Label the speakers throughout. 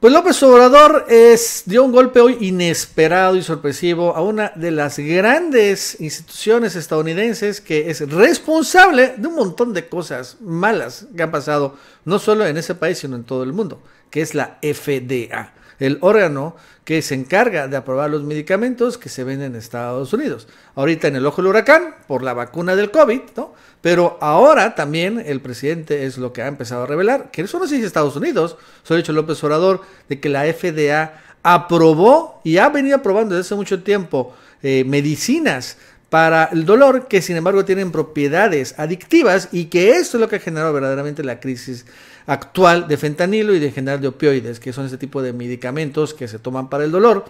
Speaker 1: Pues López Obrador dio un golpe hoy inesperado y sorpresivo a una de las grandes instituciones estadounidenses que es responsable de un montón de cosas malas que han pasado, no solo en ese país, sino en todo el mundo, que es la FDA, el órgano que se encarga de aprobar los medicamentos que se venden en Estados Unidos. Ahorita en el ojo del huracán, por la vacuna del COVID, ¿no? Pero ahora también el presidente es lo que ha empezado a revelar, que eso no se dice Estados Unidos, soy dicho López Obrador, de que la FDA aprobó y ha venido aprobando desde hace mucho tiempo eh, medicinas para el dolor que sin embargo tienen propiedades adictivas y que esto es lo que ha generado verdaderamente la crisis actual de fentanilo y de general de opioides, que son este tipo de medicamentos que se toman para el dolor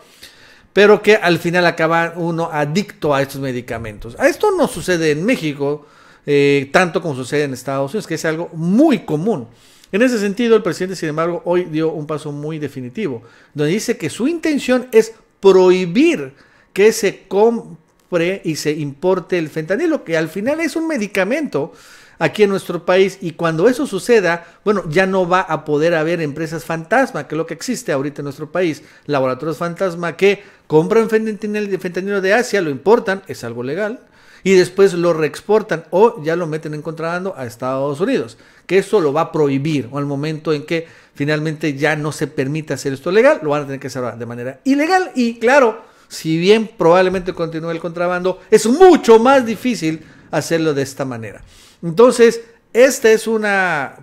Speaker 1: pero que al final acaba uno adicto a estos medicamentos. A esto no sucede en México, eh, tanto como sucede en Estados Unidos, que es algo muy común. En ese sentido, el presidente, sin embargo, hoy dio un paso muy definitivo, donde dice que su intención es prohibir que se compre y se importe el fentanilo, que al final es un medicamento aquí en nuestro país y cuando eso suceda, bueno, ya no va a poder haber empresas fantasma, que es lo que existe ahorita en nuestro país, laboratorios fantasma que compran fentanilo de Asia, lo importan, es algo legal, y después lo reexportan o ya lo meten en contrabando a Estados Unidos, que eso lo va a prohibir o al momento en que finalmente ya no se permite hacer esto legal, lo van a tener que hacer de manera ilegal y claro, si bien probablemente continúe el contrabando, es mucho más difícil hacerlo de esta manera. Entonces, este es un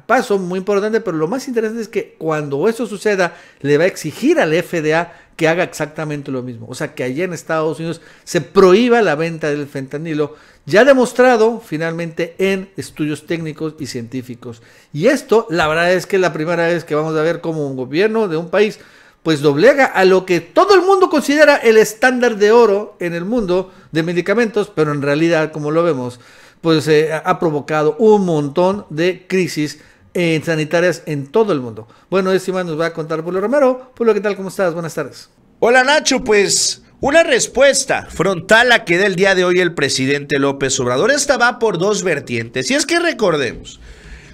Speaker 1: paso muy importante, pero lo más interesante es que cuando eso suceda, le va a exigir al FDA que haga exactamente lo mismo. O sea, que allí en Estados Unidos se prohíba la venta del fentanilo, ya demostrado finalmente en estudios técnicos y científicos. Y esto, la verdad es que es la primera vez que vamos a ver como un gobierno de un país pues doblega a lo que todo el mundo considera el estándar de oro en el mundo de medicamentos, pero en realidad, como lo vemos, pues eh, ha provocado un montón de crisis en eh, sanitarias en todo el mundo. Bueno, este más nos va a contar Pablo Romero. Pablo, ¿qué tal? ¿Cómo estás? Buenas tardes. Hola Nacho, pues una respuesta frontal
Speaker 2: a que da el día de hoy el presidente López Obrador. Esta va por dos vertientes. Y es que recordemos,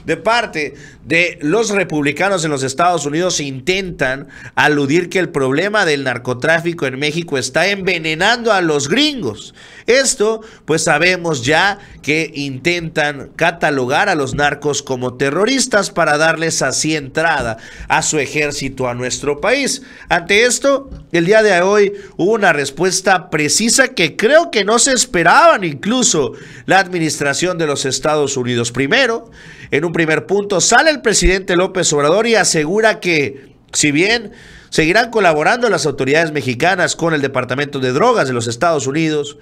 Speaker 2: de parte de los republicanos en los Estados Unidos intentan aludir que el problema del narcotráfico en México está envenenando a los gringos. Esto pues sabemos ya que intentan catalogar a los narcos como terroristas para darles así entrada a su ejército a nuestro país. Ante esto, el día de hoy hubo una respuesta precisa que creo que no se esperaban incluso la administración de los Estados Unidos. Primero, en un primer punto, sale el presidente López Obrador y asegura que, si bien seguirán colaborando las autoridades mexicanas con el Departamento de Drogas de los Estados Unidos,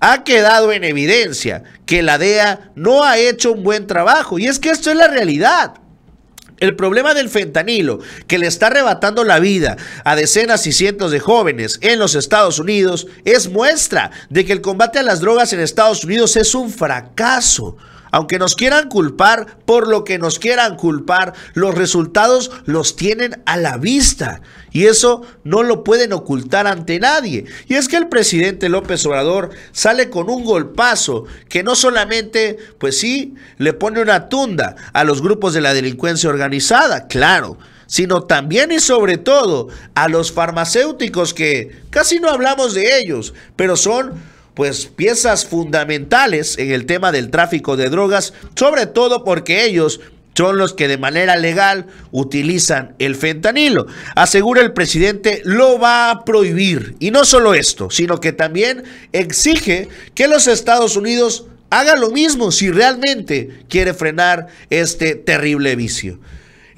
Speaker 2: ha quedado en evidencia que la DEA no ha hecho un buen trabajo. Y es que esto es la realidad. El problema del fentanilo, que le está arrebatando la vida a decenas y cientos de jóvenes en los Estados Unidos, es muestra de que el combate a las drogas en Estados Unidos es un fracaso. Aunque nos quieran culpar por lo que nos quieran culpar, los resultados los tienen a la vista y eso no lo pueden ocultar ante nadie. Y es que el presidente López Obrador sale con un golpazo que no solamente, pues sí, le pone una tunda a los grupos de la delincuencia organizada, claro, sino también y sobre todo a los farmacéuticos que casi no hablamos de ellos, pero son pues piezas fundamentales en el tema del tráfico de drogas, sobre todo porque ellos son los que de manera legal utilizan el fentanilo. Asegura el presidente, lo va a prohibir. Y no solo esto, sino que también exige que los Estados Unidos hagan lo mismo si realmente quiere frenar este terrible vicio.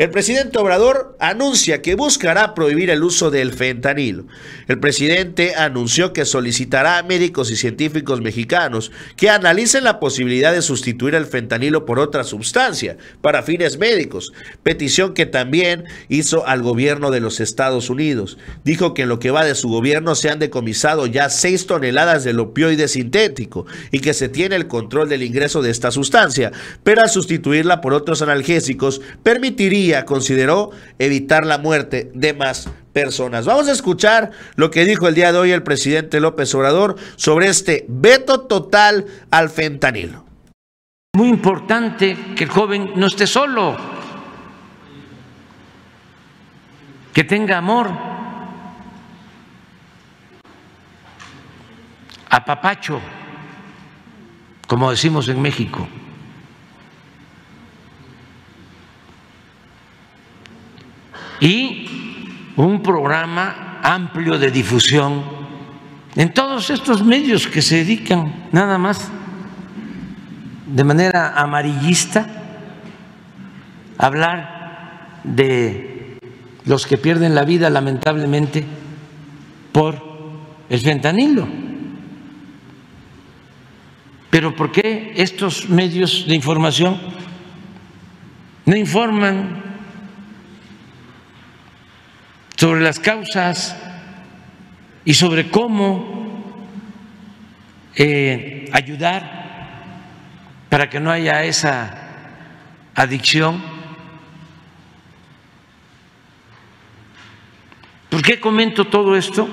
Speaker 2: El presidente Obrador anuncia que buscará prohibir el uso del fentanilo. El presidente anunció que solicitará a médicos y científicos mexicanos que analicen la posibilidad de sustituir el fentanilo por otra sustancia para fines médicos, petición que también hizo al gobierno de los Estados Unidos. Dijo que en lo que va de su gobierno se han decomisado ya 6 toneladas del opioide sintético y que se tiene el control del ingreso de esta sustancia, pero al sustituirla por otros analgésicos permitiría consideró evitar la muerte de más personas. Vamos a escuchar lo que dijo el día de hoy el presidente López Obrador sobre este veto total al fentanilo. Muy importante que el
Speaker 3: joven no esté solo, que tenga amor, a papacho, como decimos en México. y un programa amplio de difusión en todos estos medios que se dedican nada más de manera amarillista hablar de los que pierden la vida lamentablemente por el fentanilo. Pero ¿por qué estos medios de información no informan sobre las causas y sobre cómo eh, ayudar para que no haya esa adicción. ¿Por qué comento todo esto?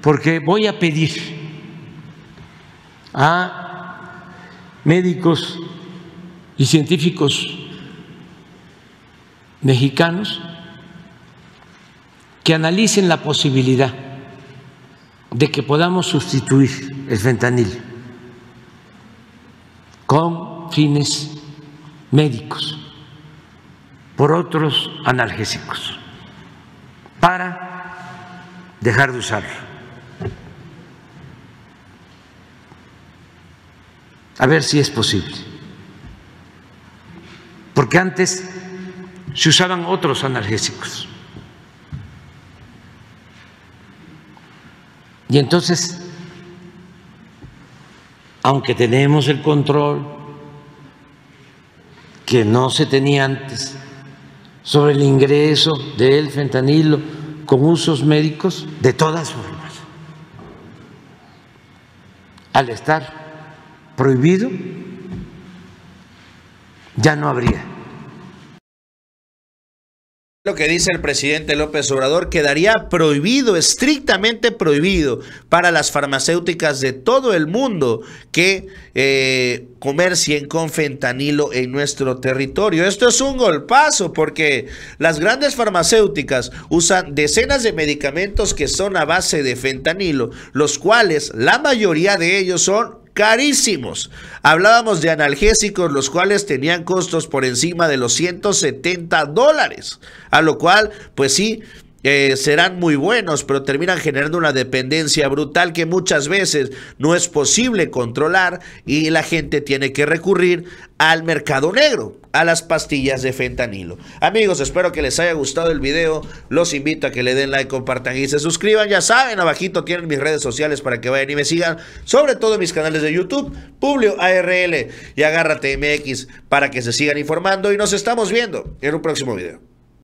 Speaker 3: Porque voy a pedir a médicos y científicos mexicanos que analicen la posibilidad de que podamos sustituir el fentanil con fines médicos por otros analgésicos para dejar de usarlo. A ver si es posible. Porque antes se usaban otros analgésicos. Y entonces, aunque tenemos el control que no se tenía antes sobre el ingreso del fentanilo con usos médicos, de todas formas, al estar prohibido, ya no habría
Speaker 2: lo que dice el presidente López Obrador quedaría prohibido, estrictamente prohibido, para las farmacéuticas de todo el mundo que eh, comercien con fentanilo en nuestro territorio. Esto es un golpazo porque las grandes farmacéuticas usan decenas de medicamentos que son a base de fentanilo, los cuales la mayoría de ellos son carísimos. Hablábamos de analgésicos, los cuales tenían costos por encima de los 170 dólares, a lo cual, pues sí, eh, serán muy buenos, pero terminan generando una dependencia brutal que muchas veces no es posible controlar y la gente tiene que recurrir al mercado negro, a las pastillas de fentanilo. Amigos, espero que les haya gustado el video. Los invito a que le den like, compartan y se suscriban. Ya saben, abajito tienen mis redes sociales para que vayan y me sigan. Sobre todo mis canales de YouTube, Publio ARL y Agárrate MX para que se sigan informando. Y nos estamos viendo en un próximo video.